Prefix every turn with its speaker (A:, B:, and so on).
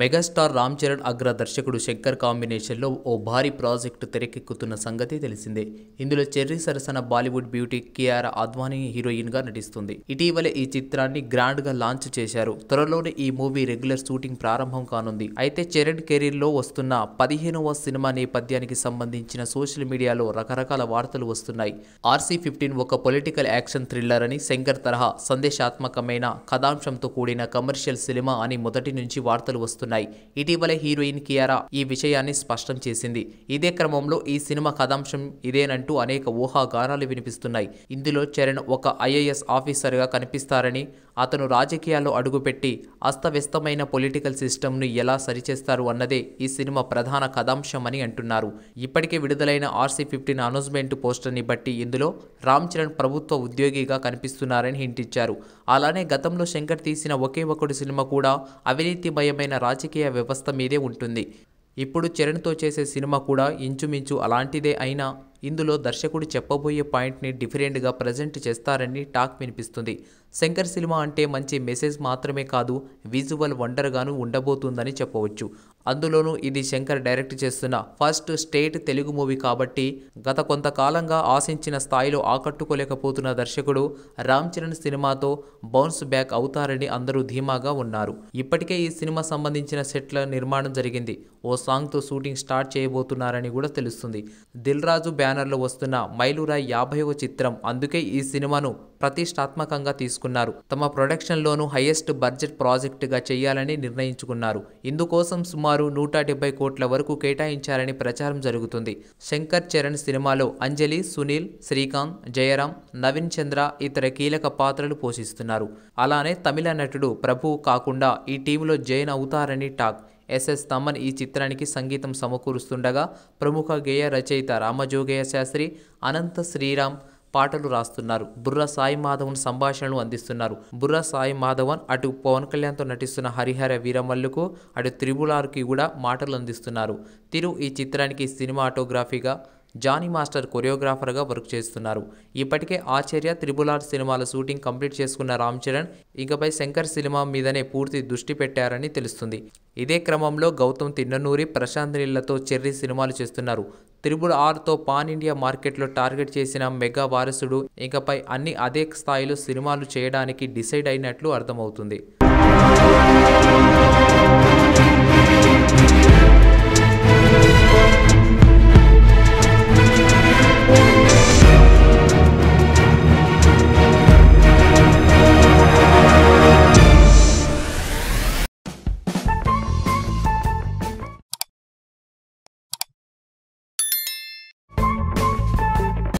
A: megastar Ram Charan అగ్ర దర్శకుడు శంకర్ కాంబినేషన్లో ఓ భారీ ప్రాజెక్టు తెరకెక్కుతున్న సంగతి తెలిసిందే ఇందులో చెర్రీ సరసన బాలీవుడ్ బ్యూటీ కియారా అద్వానీ హీరోయిన్గా నటిస్తుంది ఇటీవలే ఈ చిత్రాన్ని గ్రాండ్గా లాంచ్ చేశారు త్వరలోనే ఈ మూవీ రెగ్యులర్ షూటింగ్ ప్రారంభం కానుంది అయితే చరణ్ కెరీర్లో వస్తున్న పదిహేనవ సినిమా నేపథ్యానికి సంబంధించిన సోషల్ మీడియాలో రకరకాల వార్తలు వస్తున్నాయి ఆర్సీ ఫిఫ్టీన్ ఒక పొలిటికల్ యాక్షన్ థ్రిల్లర్ అని శంకర్ తరహా సందేశాత్మకమైన కథాంశంతో కూడిన కమర్షియల్ సినిమా అని మొదటి నుంచి వార్తలు వస్తున్నాయి వినిపిస్తున్నాయి ఇటీవలే హీరోయిన్ కియారా ఈ విషయాన్ని స్పష్టం చేసింది ఇదే క్రమంలో ఈ సినిమా కథాంశం ఇదేనంటూ అనేక ఊహాగానాలు వినిపిస్తున్నాయి ఇందులో చరణ్ ఒక ఐఏఎస్ ఆఫీసర్గా కనిపిస్తారని అతను రాజకీయాల్లో అడుగుపెట్టి అస్తవ్యస్తమైన పొలిటికల్ సిస్టమ్ను ఎలా సరిచేస్తారు అన్నదే ఈ సినిమా ప్రధాన కథాంశమని అంటున్నారు ఇప్పటికే విడుదలైన ఆర్సీ ఫిఫ్టీన్ అనౌన్స్మెంట్ పోస్టర్ని బట్టి ఇందులో రామ్ చరణ్ ప్రభుత్వ ఉద్యోగిగా కనిపిస్తున్నారని హింటిచ్చారు అలానే గతంలో శంకర్ తీసిన ఒకే ఒకటి సినిమా కూడా అవినీతిమయమైన రాజకీయ వ్యవస్థ మీదే ఉంటుంది ఇప్పుడు చరణ్తో చేసే సినిమా కూడా ఇంచుమించు అలాంటిదే అయినా ఇందులో దర్శకుడు చెప్పబోయే పాయింట్ని డిఫరెంట్గా ప్రజెంట్ చేస్తారని టాక్ వినిపిస్తుంది శంకర్ సినిమా అంటే మంచి మెసేజ్ మాత్రమే కాదు విజువల్ వండర్గాను ఉండబోతుందని చెప్పవచ్చు అందులోనూ ఇది శంకర్ డైరెక్ట్ చేస్తున్న ఫస్ట్ స్టేట్ తెలుగు మూవీ కాబట్టి గత కొంతకాలంగా ఆశించిన స్థాయిలో ఆకట్టుకోలేకపోతున్న దర్శకుడు రామ్ చరణ్ సినిమాతో బౌన్స్ బ్యాక్ అవుతారని అందరూ ధీమాగా ఉన్నారు ఇప్పటికే ఈ సినిమా సంబంధించిన సెట్ల నిర్మాణం జరిగింది ఓ సాంగ్తో షూటింగ్ స్టార్ట్ చేయబోతున్నారని కూడా తెలుస్తుంది దిల్ రాజు బ్యానర్లో వస్తున్న మైలురాయ్ యాభైవ చిత్రం అందుకే ఈ సినిమాను ప్రతిష్టాత్మకంగా తీసుకున్నారు తమ ప్రొడక్షన్లోనూ హైయెస్ట్ బడ్జెట్ ప్రాజెక్టుగా చేయాలని నిర్ణయించుకున్నారు ఇందుకోసం సుమారు సుమారు నూట డెబ్బై కోట్ల వరకు కేటాయించారని ప్రచారం జరుగుతుంది శంకర్ చరణ్ సినిమాలో అంజలి సునీల్ శ్రీకాంత్ జయరాం నవీన్ చంద్ర ఇతర కీలక పాత్రలు పోషిస్తున్నారు అలానే తమిళ నటుడు ప్రభు కాకుండా ఈ టీంలో జైన్ అవుతారని టాక్ ఎస్ఎస్ తమన్ ఈ చిత్రానికి సంగీతం సమకూరుస్తుండగా ప్రముఖ గేయ రచయిత రామజోగయ్య శాస్త్రి అనంత శ్రీరామ్ పాటలు రాస్తున్నారు బుర్ర సాయి మాధవన్ సంభాషణలు అందిస్తున్నారు బుర్ర సాయి మాధవన్ అటు పవన్ కళ్యాణ్తో నటిస్తున్న హరిహర వీరమల్లుకు అటు త్రిబులార్కి కూడా మాటలు అందిస్తున్నారు తిరు ఈ చిత్రానికి సినిమాటోగ్రఫీగా జానీ మాస్టర్ కొరియోగ్రాఫర్గా వర్క్ చేస్తున్నారు ఇప్పటికే ఆచార్య త్రిబుల్ ఆర్ సినిమాల షూటింగ్ కంప్లీట్ చేసుకున్న రామ్ చరణ్ ఇకపై శంకర్ సినిమా మీదనే పూర్తి దృష్టి పెట్టారని తెలుస్తుంది ఇదే క్రమంలో గౌతమ్ తిన్ననూరి ప్రశాంత్ నీళ్లతో చెర్రీ సినిమాలు చేస్తున్నారు త్రిబుల్ ఆర్తో పాన్ ఇండియా మార్కెట్లో టార్గెట్ చేసిన మెగా వారసుడు ఇకపై అన్ని అదే స్థాయిలో సినిమాలు చేయడానికి డిసైడ్ అయినట్లు అర్థమవుతుంది